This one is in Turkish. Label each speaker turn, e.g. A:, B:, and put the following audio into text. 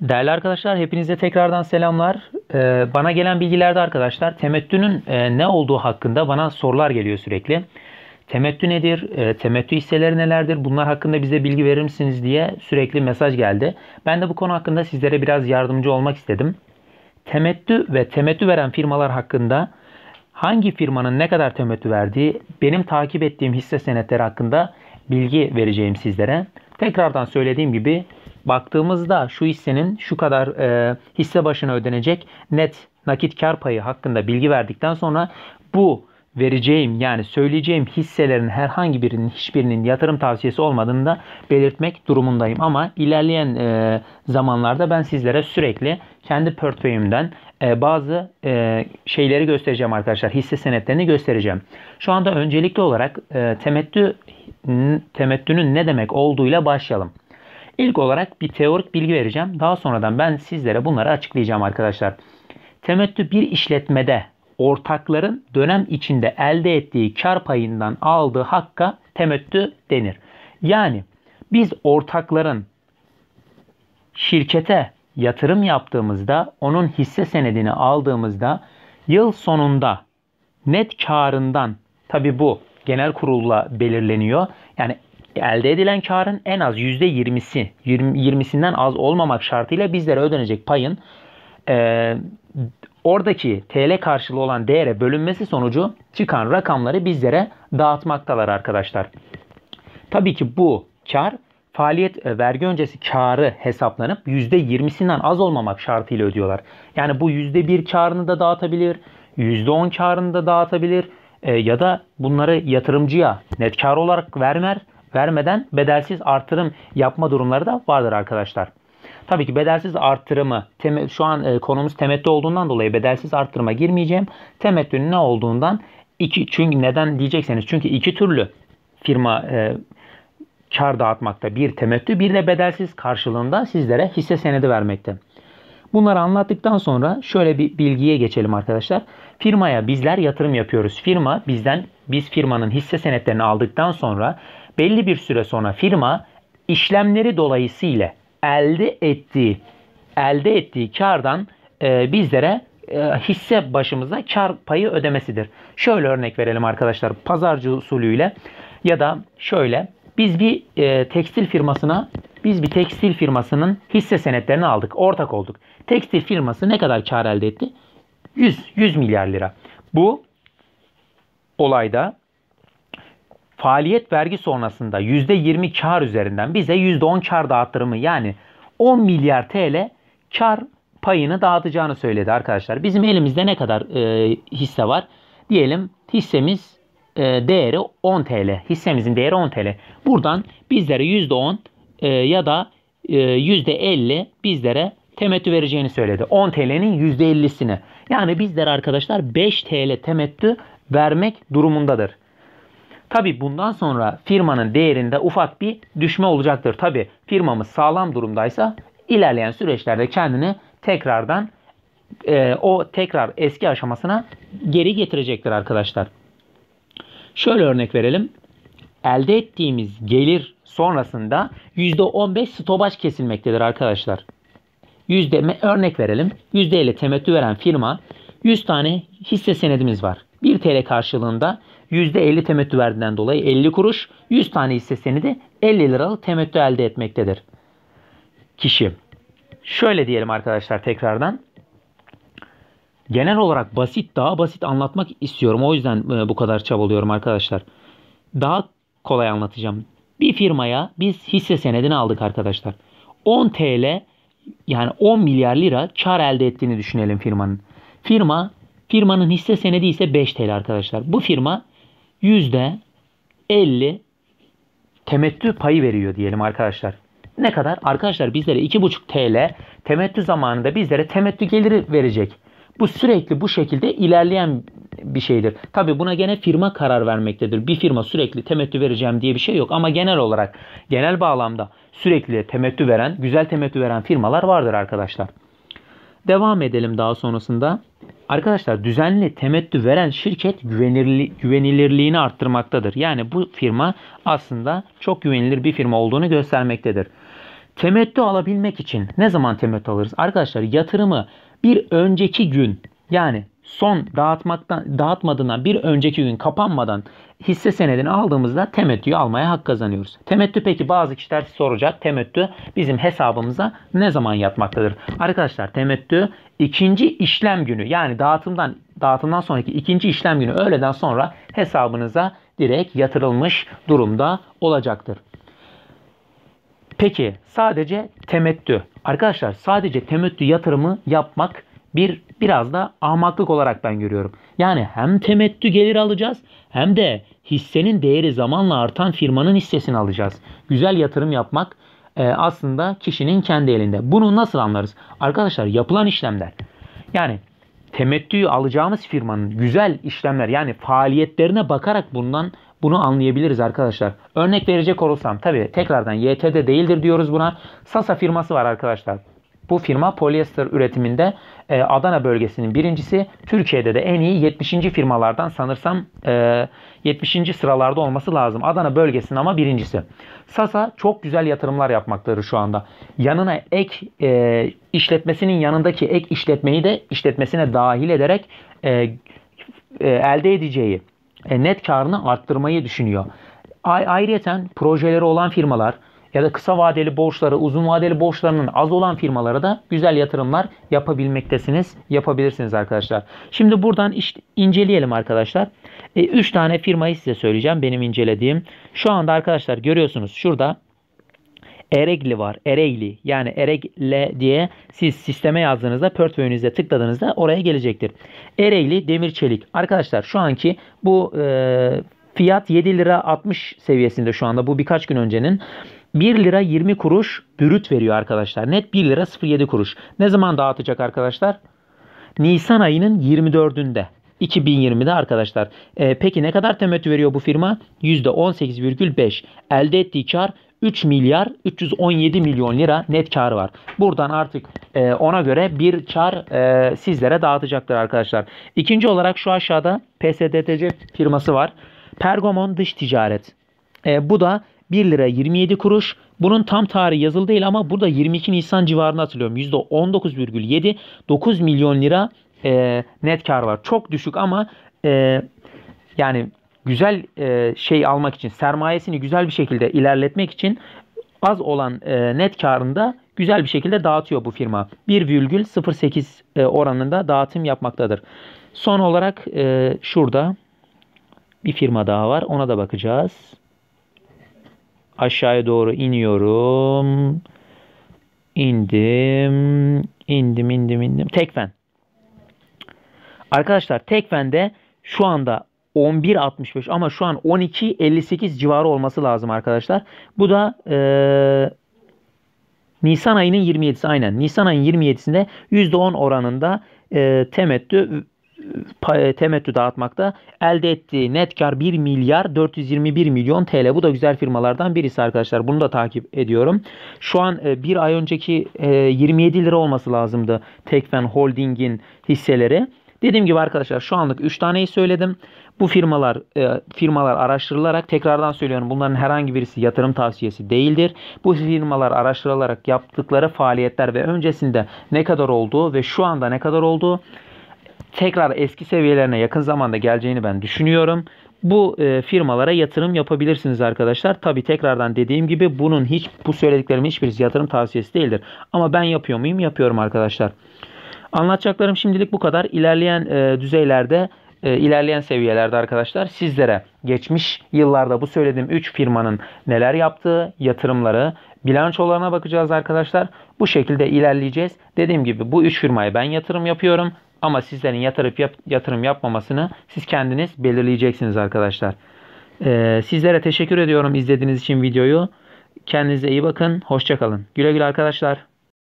A: Değerli arkadaşlar hepinize tekrardan selamlar. Ee, bana gelen bilgilerde arkadaşlar temettünün e, ne olduğu hakkında bana sorular geliyor sürekli. Temettü nedir? E, temettü hisseleri nelerdir? Bunlar hakkında bize bilgi verir misiniz diye sürekli mesaj geldi. Ben de bu konu hakkında sizlere biraz yardımcı olmak istedim. Temettü ve temettü veren firmalar hakkında hangi firmanın ne kadar temettü verdiği, benim takip ettiğim hisse senetleri hakkında bilgi vereceğim sizlere. Tekrardan söylediğim gibi baktığımızda şu hissenin şu kadar e, hisse başına ödenecek net nakit kar payı hakkında bilgi verdikten sonra bu vereceğim yani söyleyeceğim hisselerin herhangi birinin hiçbirinin yatırım tavsiyesi olmadığını da belirtmek durumundayım. Ama ilerleyen e, zamanlarda ben sizlere sürekli kendi portföyümden e, bazı e, şeyleri göstereceğim arkadaşlar. Hisse senetlerini göstereceğim. Şu anda öncelikli olarak e, temettü temettünün ne demek olduğuyla başlayalım. İlk olarak bir teorik bilgi vereceğim. Daha sonradan ben sizlere bunları açıklayacağım arkadaşlar. Temettü bir işletmede ortakların dönem içinde elde ettiği kar payından aldığı hakka temettü denir. Yani biz ortakların şirkete yatırım yaptığımızda, onun hisse senedini aldığımızda yıl sonunda net karından tabi bu genel kurulla belirleniyor. Yani elde edilen karın en az %20'si, 20, 20'sinden az olmamak şartıyla bizlere ödenecek payın e, oradaki TL karşılığı olan değere bölünmesi sonucu çıkan rakamları bizlere dağıtmaktalar arkadaşlar. Tabii ki bu kar faaliyet e, vergi öncesi karı hesaplanıp %20'sinden az olmamak şartıyla ödüyorlar. Yani bu %1 karını da dağıtabilir, %10 karını da dağıtabilir e, ya da bunları yatırımcıya net kar olarak vermer vermeden bedelsiz artırım yapma durumları da vardır arkadaşlar. Tabii ki bedelsiz artırımı şu an e, konumuz temettü olduğundan dolayı bedelsiz artırıma girmeyeceğim. Temettünün ne olduğundan iki çünkü neden diyecekseniz çünkü iki türlü firma e, kar dağıtmakta. Bir temettü bir de bedelsiz karşılığında sizlere hisse senedi vermekte. Bunları anlattıktan sonra şöyle bir bilgiye geçelim arkadaşlar. Firmaya bizler yatırım yapıyoruz. Firma bizden biz firmanın hisse senetlerini aldıktan sonra belli bir süre sonra firma işlemleri dolayısıyla elde ettiği elde ettiği kardan e, bizlere e, hisse başımıza kar payı ödemesidir. Şöyle örnek verelim arkadaşlar pazarcı usulüyle ya da şöyle biz bir e, tekstil firmasına biz bir tekstil firmasının hisse senetlerini aldık. Ortak olduk. Tekstil firması ne kadar kar elde etti? 100, 100 milyar lira. Bu olayda faaliyet vergi sonrasında %20 kar üzerinden bize %10 kar dağıtırımı yani 10 milyar TL kar payını dağıtacağını söyledi arkadaşlar. Bizim elimizde ne kadar e, hisse var? Diyelim hissemiz e, değeri 10 TL. Hissemizin değeri 10 TL. Buradan bizlere %10 e, ya da e, %50 bizlere temettü vereceğini söyledi. 10 TL'nin %50'sini. Yani bizlere arkadaşlar 5 TL temettü vermek durumundadır. Tabi bundan sonra firmanın değerinde ufak bir düşme olacaktır. Tabi firmamız sağlam durumdaysa ilerleyen süreçlerde kendini tekrardan e, o tekrar eski aşamasına geri getirecektir arkadaşlar. Şöyle örnek verelim. Elde ettiğimiz gelir sonrasında %15 stopaj kesilmektedir arkadaşlar. Yüzde, örnek verelim. %50 temettü veren firma 100 tane hisse senedimiz var. 1 TL karşılığında %50 temettü verdiğinden dolayı 50 kuruş, 100 tane hisse de 50 liralık temettü elde etmektedir. Kişi. Şöyle diyelim arkadaşlar tekrardan. Genel olarak basit, daha basit anlatmak istiyorum. O yüzden e, bu kadar çabalıyorum arkadaşlar. Daha kolay anlatacağım. Bir firmaya biz hisse senedini aldık arkadaşlar. 10 TL yani 10 milyar lira kar elde ettiğini düşünelim firmanın. Firma Firmanın hisse senedi ise 5 TL arkadaşlar. Bu firma %50 temettü payı veriyor diyelim arkadaşlar. Ne kadar? Arkadaşlar bizlere 2,5 TL temettü zamanında bizlere temettü geliri verecek. Bu sürekli bu şekilde ilerleyen bir şeydir. Tabi buna gene firma karar vermektedir. Bir firma sürekli temettü vereceğim diye bir şey yok. Ama genel olarak genel bağlamda sürekli temettü veren, güzel temettü veren firmalar vardır arkadaşlar. Devam edelim daha sonrasında. Arkadaşlar düzenli temettü veren şirket güvenirli, güvenilirliğini arttırmaktadır. Yani bu firma aslında çok güvenilir bir firma olduğunu göstermektedir. Temettü alabilmek için ne zaman temettü alırız? Arkadaşlar yatırımı bir önceki gün yani son dağıtmaktan dağıtmadığından bir önceki gün kapanmadan hisse senedini aldığımızda temettüyü almaya hak kazanıyoruz. Temettü peki bazı kişiler soracak. Temettü bizim hesabımıza ne zaman yatmaktadır? Arkadaşlar temettü ikinci işlem günü yani dağıtımdan dağıtımdan sonraki ikinci işlem günü öğleden sonra hesabınıza direkt yatırılmış durumda olacaktır. Peki sadece temettü. Arkadaşlar sadece temettü yatırımı yapmak bir biraz da ahmaklık olarak ben görüyorum. Yani hem temettü gelir alacağız hem de hissenin değeri zamanla artan firmanın hissesini alacağız. Güzel yatırım yapmak e, aslında kişinin kendi elinde. Bunu nasıl anlarız? Arkadaşlar yapılan işlemler. Yani temettüyü alacağımız firmanın güzel işlemler yani faaliyetlerine bakarak bundan bunu anlayabiliriz arkadaşlar. Örnek verecek olursam tabii tekrardan YTD değildir diyoruz buna. Sasa firması var arkadaşlar. Bu firma polyester üretiminde e, Adana bölgesinin birincisi, Türkiye'de de en iyi 70. firmalardan sanırsam e, 70. sıralarda olması lazım. Adana bölgesinin ama birincisi. Sasa çok güzel yatırımlar yapmakları şu anda. Yanına ek e, işletmesinin yanındaki ek işletmeyi de işletmesine dahil ederek e, e, elde edeceği e, net karını arttırmayı düşünüyor. Ayrıyeten projeleri olan firmalar ya da kısa vadeli borçları, uzun vadeli borçlarının az olan firmalara da güzel yatırımlar yapabilmektesiniz, yapabilirsiniz arkadaşlar. Şimdi buradan işte inceleyelim arkadaşlar. 3 e, tane firmayı size söyleyeceğim benim incelediğim. Şu anda arkadaşlar görüyorsunuz şurada Eregli var. Eregli yani Eregle diye siz sisteme yazdığınızda portföyünüze tıkladığınızda oraya gelecektir. Eregli demir çelik. Arkadaşlar şu anki bu e, fiyat 7 lira 60 seviyesinde şu anda bu birkaç gün öncenin. 1 lira 20 kuruş bürüt veriyor arkadaşlar. Net 1 lira 07 kuruş. Ne zaman dağıtacak arkadaşlar? Nisan ayının 24'ünde. 2020'de arkadaşlar. E, peki ne kadar temettü veriyor bu firma? %18,5. Elde ettiği kar 3 milyar 317 milyon lira net kar var. Buradan artık e, ona göre bir kar e, sizlere dağıtacaktır arkadaşlar. İkinci olarak şu aşağıda PSDTC firması var. Pergamon Dış Ticaret. E, bu da 1 lira 27 kuruş. Bunun tam tarihi yazılı değil ama burada 22 Nisan civarında hatırlıyorum. %19,7 9 milyon lira e, net kar var. Çok düşük ama e, yani güzel e, şey almak için sermayesini güzel bir şekilde ilerletmek için az olan e, net karında güzel bir şekilde dağıtıyor bu firma. 1,08 e, oranında dağıtım yapmaktadır. Son olarak e, şurada bir firma daha var. Ona da bakacağız. Aşağıya doğru iniyorum. İndim. İndim indim indim. tek Tekfen. Arkadaşlar tek Tekfen'de şu anda 11.65 ama şu an 12.58 civarı olması lazım arkadaşlar. Bu da e, Nisan ayının 27'si aynen. Nisan ayının 27'sinde %10 oranında e, temettü e, temettü dağıtmakta. Elde ettiği net kar 1 milyar 421 milyon TL. Bu da güzel firmalardan birisi arkadaşlar. Bunu da takip ediyorum. Şu an e, bir ay önceki 27 e, lira olması lazımdı Tekfen Holding'in hisseleri. Dediğim gibi arkadaşlar şu anlık 3 taneyi söyledim. Bu firmalar e, firmalar araştırılarak tekrardan söylüyorum bunların herhangi birisi yatırım tavsiyesi değildir. Bu firmalar araştırılarak yaptıkları faaliyetler ve öncesinde ne kadar olduğu ve şu anda ne kadar olduğu tekrar eski seviyelerine yakın zamanda geleceğini ben düşünüyorum. Bu e, firmalara yatırım yapabilirsiniz arkadaşlar. Tabi tekrardan dediğim gibi bunun hiç bu söylediklerimin hiçbirisi yatırım tavsiyesi değildir. Ama ben yapıyor muyum? Yapıyorum arkadaşlar. Anlatacaklarım şimdilik bu kadar. İlerleyen e, düzeylerde e, ilerleyen seviyelerde arkadaşlar sizlere geçmiş yıllarda bu söylediğim 3 firmanın neler yaptığı, yatırımları, bilançolarına bakacağız arkadaşlar. Bu şekilde ilerleyeceğiz. Dediğim gibi bu 3 firmaya ben yatırım yapıyorum. Ama sizlerin yatırıp yap, yatırım yapmamasını siz kendiniz belirleyeceksiniz arkadaşlar. Ee, sizlere teşekkür ediyorum izlediğiniz için videoyu. Kendinize iyi bakın. Hoşçakalın. Güle güle arkadaşlar.